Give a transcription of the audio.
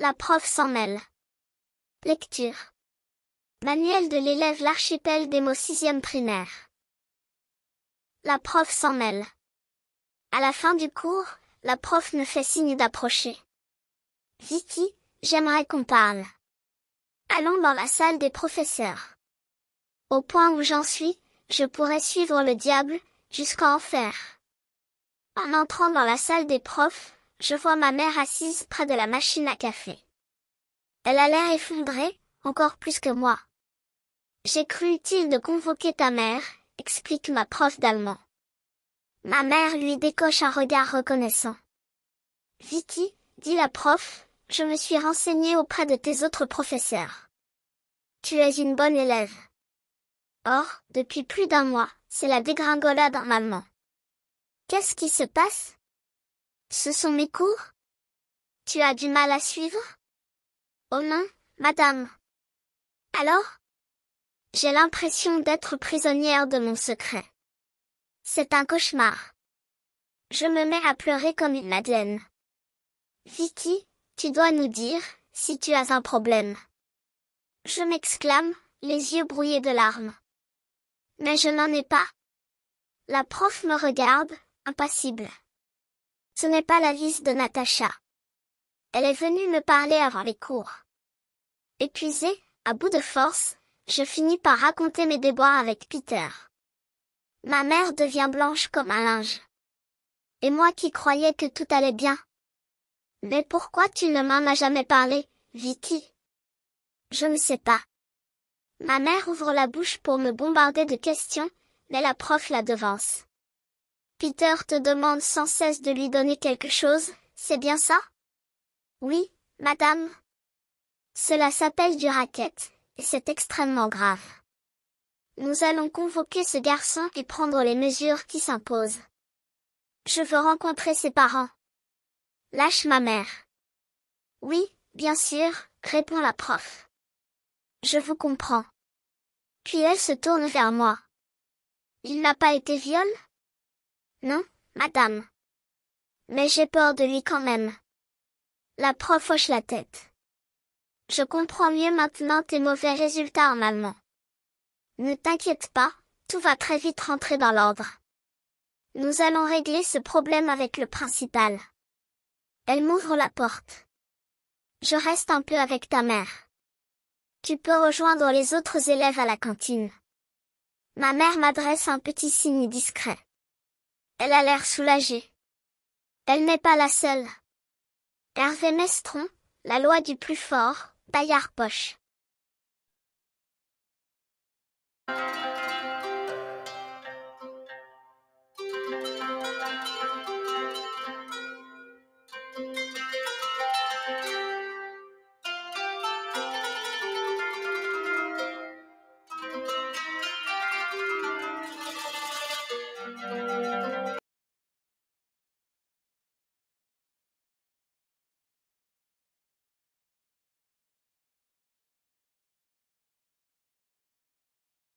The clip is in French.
la prof s'en mêle. Lecture. Manuel de l'élève L'archipel des mots sixième primaire. La prof s'en mêle. À la fin du cours, la prof me fait signe d'approcher. Vicky, j'aimerais qu'on parle. Allons dans la salle des professeurs. Au point où j'en suis, je pourrais suivre le diable, jusqu'en enfer. En entrant dans la salle des profs, je vois ma mère assise près de la machine à café. Elle a l'air effondrée, encore plus que moi. J'ai cru utile de convoquer ta mère, explique ma prof d'allemand. Ma mère lui décoche un regard reconnaissant. Vicky, dit la prof, je me suis renseignée auprès de tes autres professeurs. Tu es une bonne élève. Or, depuis plus d'un mois, c'est la dégringolade en maman. Qu'est-ce qui se passe ce sont mes cours Tu as du mal à suivre Oh non, madame. Alors J'ai l'impression d'être prisonnière de mon secret. C'est un cauchemar. Je me mets à pleurer comme une madeleine. Vicky, tu dois nous dire si tu as un problème. Je m'exclame, les yeux brouillés de larmes. Mais je n'en ai pas. La prof me regarde, impassible. Ce n'est pas la vis de Natacha. Elle est venue me parler avant les cours. Épuisée, à bout de force, je finis par raconter mes déboires avec Peter. Ma mère devient blanche comme un linge. Et moi qui croyais que tout allait bien. Mais pourquoi tu ne m'en as jamais parlé, Vicky Je ne sais pas. Ma mère ouvre la bouche pour me bombarder de questions, mais la prof la devance. Peter te demande sans cesse de lui donner quelque chose, c'est bien ça Oui, madame. Cela s'appelle du racket, et c'est extrêmement grave. Nous allons convoquer ce garçon et prendre les mesures qui s'imposent. Je veux rencontrer ses parents. Lâche ma mère. Oui, bien sûr, répond la prof. Je vous comprends. Puis elle se tourne vers moi. Il n'a pas été viol non, madame. Mais j'ai peur de lui quand même. La prof hoche la tête. Je comprends mieux maintenant tes mauvais résultats en allemand. Ne t'inquiète pas, tout va très vite rentrer dans l'ordre. Nous allons régler ce problème avec le principal. Elle m'ouvre la porte. Je reste un peu avec ta mère. Tu peux rejoindre les autres élèves à la cantine. Ma mère m'adresse un petit signe discret. Elle a l'air soulagée. Elle n'est pas la seule. Hervé Mestron, La loi du plus fort, Bayard Poche.